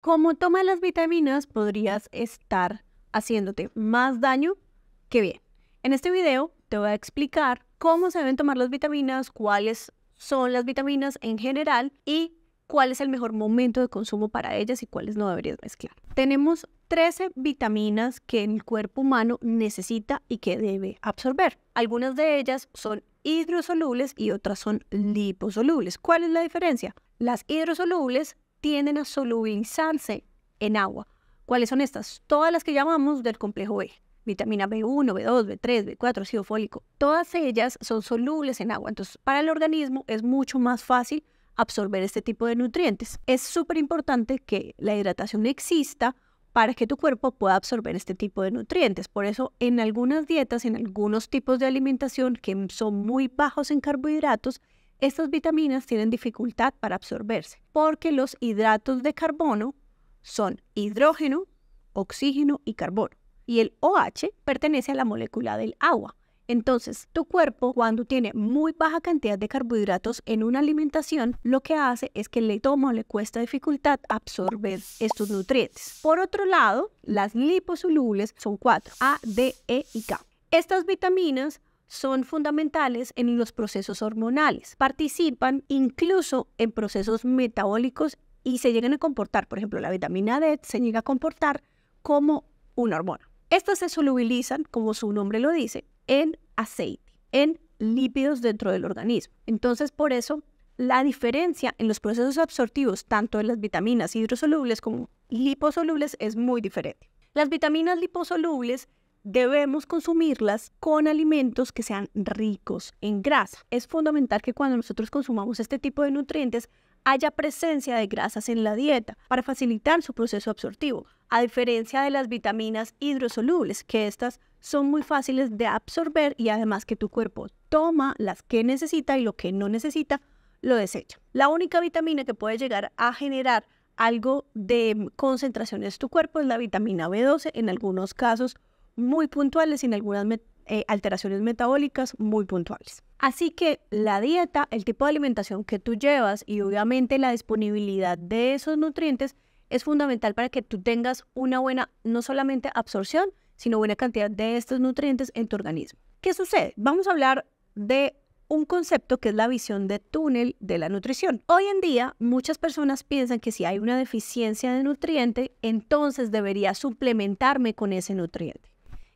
Como tomas las vitaminas, podrías estar haciéndote más daño que bien. En este video te voy a explicar cómo se deben tomar las vitaminas, cuáles son las vitaminas en general y cuál es el mejor momento de consumo para ellas y cuáles no deberías mezclar. Tenemos 13 vitaminas que el cuerpo humano necesita y que debe absorber. Algunas de ellas son hidrosolubles y otras son liposolubles. ¿Cuál es la diferencia? Las hidrosolubles tienden a solubilizarse en agua. ¿Cuáles son estas? Todas las que llamamos del complejo B. Vitamina B1, B2, B3, B4, ácido fólico. Todas ellas son solubles en agua. Entonces, para el organismo es mucho más fácil absorber este tipo de nutrientes. Es súper importante que la hidratación exista para que tu cuerpo pueda absorber este tipo de nutrientes. Por eso en algunas dietas, en algunos tipos de alimentación que son muy bajos en carbohidratos, estas vitaminas tienen dificultad para absorberse porque los hidratos de carbono son hidrógeno, oxígeno y carbono. Y el OH pertenece a la molécula del agua. Entonces, tu cuerpo cuando tiene muy baja cantidad de carbohidratos en una alimentación, lo que hace es que le toma le cuesta dificultad absorber estos nutrientes. Por otro lado, las liposolubles son 4 A, D, E y K. Estas vitaminas son fundamentales en los procesos hormonales. Participan incluso en procesos metabólicos y se llegan a comportar, por ejemplo, la vitamina D se llega a comportar como una hormona. Estas se solubilizan, como su nombre lo dice, en aceite, en lípidos dentro del organismo. Entonces, por eso, la diferencia en los procesos absortivos, tanto de las vitaminas hidrosolubles como liposolubles, es muy diferente. Las vitaminas liposolubles debemos consumirlas con alimentos que sean ricos en grasa. Es fundamental que cuando nosotros consumamos este tipo de nutrientes haya presencia de grasas en la dieta para facilitar su proceso absortivo, a diferencia de las vitaminas hidrosolubles, que estas son muy fáciles de absorber y además que tu cuerpo toma las que necesita y lo que no necesita lo desecha. La única vitamina que puede llegar a generar algo de concentración en tu cuerpo es la vitamina B12, en algunos casos muy puntuales sin algunas eh, alteraciones metabólicas muy puntuales. Así que la dieta, el tipo de alimentación que tú llevas y obviamente la disponibilidad de esos nutrientes es fundamental para que tú tengas una buena, no solamente absorción, sino buena cantidad de estos nutrientes en tu organismo. ¿Qué sucede? Vamos a hablar de un concepto que es la visión de túnel de la nutrición. Hoy en día muchas personas piensan que si hay una deficiencia de nutriente, entonces debería suplementarme con ese nutriente.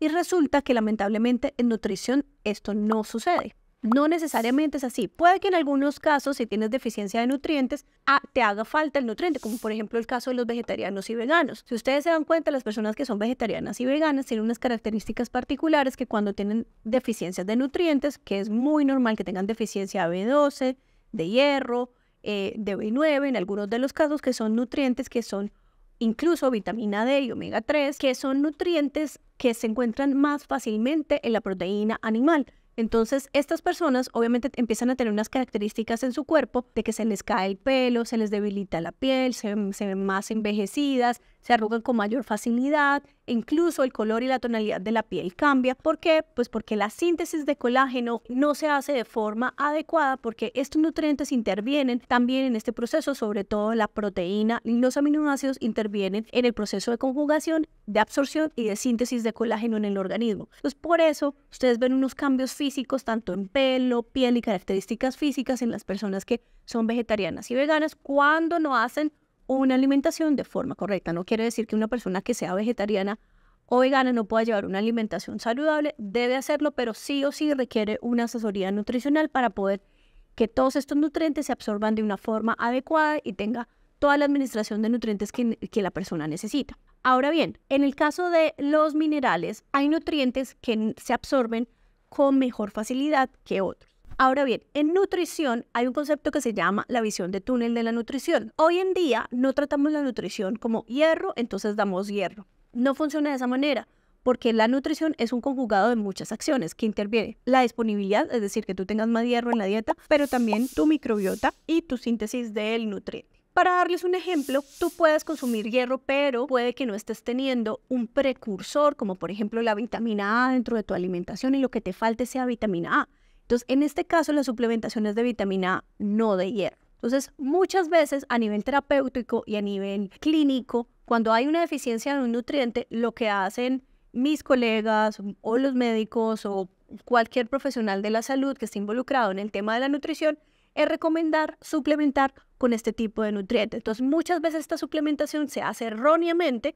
Y resulta que lamentablemente en nutrición esto no sucede. No necesariamente es así. Puede que en algunos casos, si tienes deficiencia de nutrientes, a, ah, te haga falta el nutriente, como por ejemplo el caso de los vegetarianos y veganos. Si ustedes se dan cuenta, las personas que son vegetarianas y veganas tienen unas características particulares que cuando tienen deficiencias de nutrientes, que es muy normal que tengan deficiencia de B12, de hierro, eh, de B9, en algunos de los casos que son nutrientes que son incluso vitamina D y omega 3, que son nutrientes que se encuentran más fácilmente en la proteína animal. Entonces, estas personas obviamente empiezan a tener unas características en su cuerpo de que se les cae el pelo, se les debilita la piel, se, ven más envejecidas, se arrugan con mayor facilidad, e incluso el color y la tonalidad de la piel cambia. ¿Por qué? Pues porque la síntesis de colágeno no se hace de forma adecuada porque estos nutrientes intervienen también en este proceso, sobre todo la proteína y los aminoácidos intervienen en el proceso de conjugación, de absorción y de síntesis de colágeno en el organismo. Entonces, pues por eso ustedes ven unos cambios físicos tanto en pelo, piel y características físicas en las personas que son vegetarianas y veganas cuando no hacen una alimentación de forma correcta. No quiere decir que una persona que sea vegetariana o vegana no pueda llevar una alimentación saludable, debe hacerlo, pero sí o sí requiere una asesoría nutricional para poder que todos estos nutrientes se absorban de una forma adecuada y tenga toda la administración de nutrientes que, la persona necesita. Ahora bien, en el caso de los minerales, hay nutrientes que se absorben con mejor facilidad que otros. Ahora bien, en nutrición hay un concepto que se llama la visión de túnel de la nutrición. Hoy en día no tratamos la nutrición como hierro, entonces damos hierro. No funciona de esa manera porque la nutrición es un conjugado de muchas acciones que interviene la disponibilidad, es decir, que tú tengas más hierro en la dieta, pero también tu microbiota y tu síntesis del nutriente. Para darles un ejemplo, tú puedes consumir hierro, pero puede que no estés teniendo un precursor, como por ejemplo la vitamina A dentro de tu alimentación y lo que te falte sea vitamina A. Entonces, en este caso, la suplementación es de vitamina A, no de hierro. Entonces, muchas veces a nivel terapéutico y a nivel clínico, cuando hay una deficiencia de un nutriente, lo que hacen mis colegas o los médicos o cualquier profesional de la salud que esté involucrado en el tema de la nutrición es recomendar suplementar con este tipo de nutriente. Entonces, muchas veces esta suplementación se hace erróneamente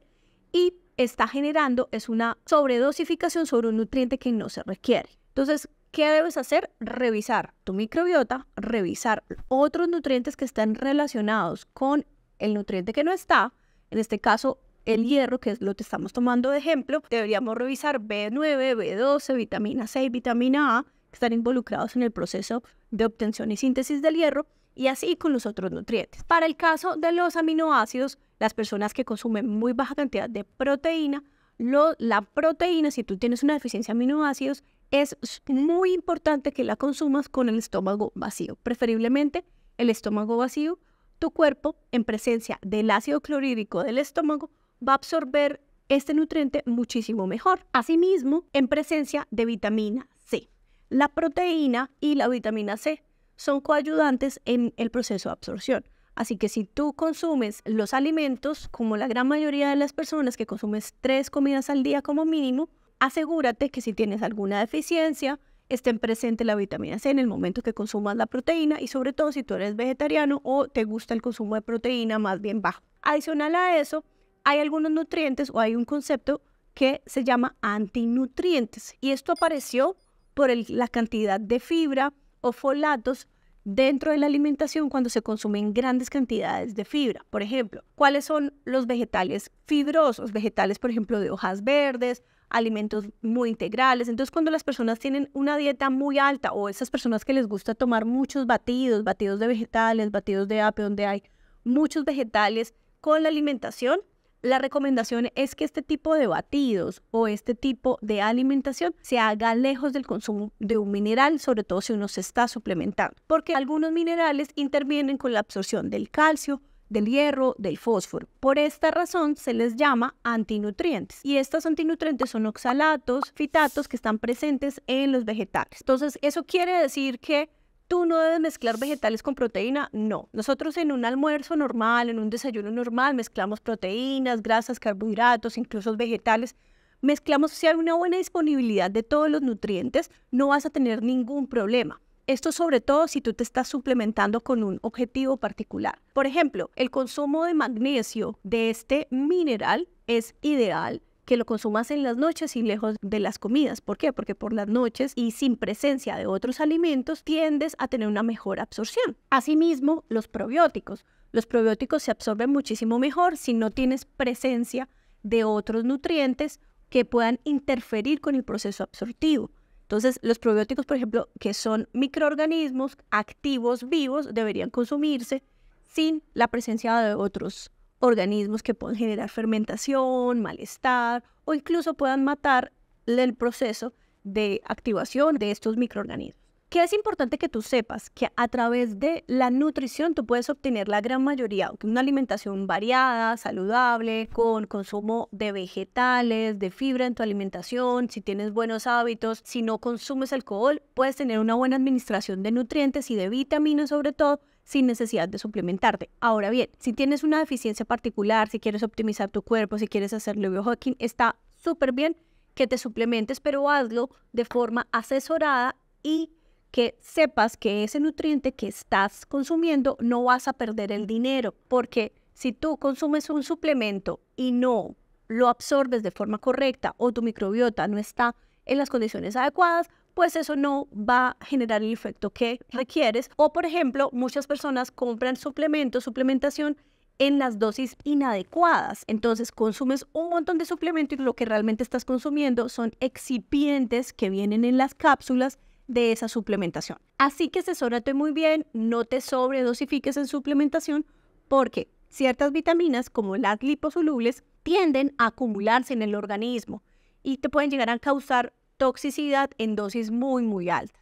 y está generando es una sobredosificación sobre un nutriente que no se requiere. Entonces, ¿Qué debes hacer? Revisar tu microbiota, revisar otros nutrientes que están relacionados con el nutriente que no está, en este caso el hierro, que es lo que estamos tomando de ejemplo, deberíamos revisar B9, B12, vitamina C, y vitamina A, que están involucrados en el proceso de obtención y síntesis del hierro, y así con los otros nutrientes. Para el caso de los aminoácidos, las personas que consumen muy baja cantidad de proteína, la proteína, si tú tienes una deficiencia de aminoácidos, es muy importante que la consumas con el estómago vacío. Preferiblemente el estómago vacío, tu cuerpo en presencia del ácido clorhídrico del estómago va a absorber este nutriente muchísimo mejor. Asimismo, en presencia de vitamina C. La proteína y la vitamina C son coayudantes en el proceso de absorción. Así que si tú consumes los alimentos, como la gran mayoría de las personas que consumes tres comidas al día como mínimo, asegúrate que si tienes alguna deficiencia, estén presente la vitamina C en el momento que consumas la proteína y sobre todo si tú eres vegetariano o te gusta el consumo de proteína más bien bajo. Adicional a eso, hay algunos nutrientes o hay un concepto que se llama antinutrientes y esto apareció por la cantidad de fibra o folatos dentro de la alimentación cuando se consumen grandes cantidades de fibra. Por ejemplo, ¿cuáles son los vegetales fibrosos? Vegetales, por ejemplo, de hojas verdes, alimentos muy integrales. Entonces, cuando las personas tienen una dieta muy alta o esas personas que les gusta tomar muchos batidos, batidos de vegetales, batidos de apio, donde hay muchos vegetales con la alimentación, la recomendación es que este tipo de batidos o este tipo de alimentación se haga lejos del consumo de un mineral, sobre todo si uno se está suplementando, porque algunos minerales intervienen con la absorción del calcio, del hierro, del fósforo. Por esta razón se les llama antinutrientes y estos antinutrientes son oxalatos, fitatos que están presentes en los vegetales. Entonces, eso quiere decir que tú no debes mezclar vegetales con proteína, no. Nosotros en un almuerzo normal, en un desayuno normal, mezclamos proteínas, grasas, carbohidratos, incluso vegetales. Mezclamos, si hay una buena disponibilidad de todos los nutrientes, no vas a tener ningún problema. Esto sobre todo si tú te estás suplementando con un objetivo particular. Por ejemplo, el consumo de magnesio de este mineral es ideal que lo consumas en las noches y lejos de las comidas. ¿Por qué? Porque por las noches y sin presencia de otros alimentos tiendes a tener una mejor absorción. Asimismo, los probióticos. Los probióticos se absorben muchísimo mejor si no tienes presencia de otros nutrientes que puedan interferir con el proceso absortivo. Entonces, los probióticos, por ejemplo, que son microorganismos activos, vivos, deberían consumirse sin la presencia de otros organismos que pueden generar fermentación, malestar o incluso puedan matar el proceso de activación de estos microorganismos. Que es importante que tú sepas que a través de la nutrición tú puedes obtener la gran mayoría, una alimentación variada, saludable, con consumo de vegetales, de fibra en tu alimentación, si tienes buenos hábitos, si no consumes alcohol, puedes tener una buena administración de nutrientes y de vitaminas sobre todo, sin necesidad de suplementarte. Ahora bien, si tienes una deficiencia particular, si quieres optimizar tu cuerpo, si quieres hacer hacerlo biohacking, está súper bien que te suplementes, pero hazlo de forma asesorada y que sepas que ese nutriente que estás consumiendo no vas a perder el dinero, porque si tú consumes un suplemento y no lo absorbes de forma correcta o tu microbiota no está en las condiciones adecuadas, pues eso no va a generar el efecto que requieres. O, por ejemplo, muchas personas compran suplementos, suplementación en las dosis inadecuadas. Entonces consumes un montón de suplemento y lo que realmente estás consumiendo son excipientes que vienen en las cápsulas de esa suplementación. Así que asesórate muy bien, no te sobredosifiques en suplementación porque ciertas vitaminas como las liposolubles tienden a acumularse en el organismo y te pueden llegar a causar toxicidad en dosis muy, muy altas.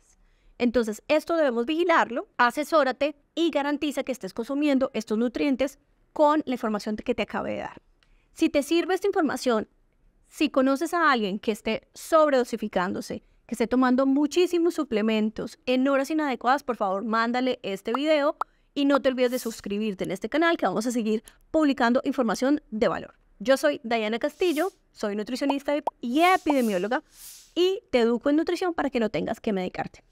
Entonces, esto debemos vigilarlo, asesórate y garantiza que estés consumiendo estos nutrientes con la información que te acabo de dar. Si te sirve esta información, si conoces a alguien que esté sobredosificándose, que esté tomando muchísimos suplementos en horas inadecuadas, por favor, mándale este video y no te olvides de suscribirte en este canal que vamos a seguir publicando información de valor. Yo soy Diana Castillo, soy nutricionista y epidemióloga y te educo en nutrición para que no tengas que medicarte.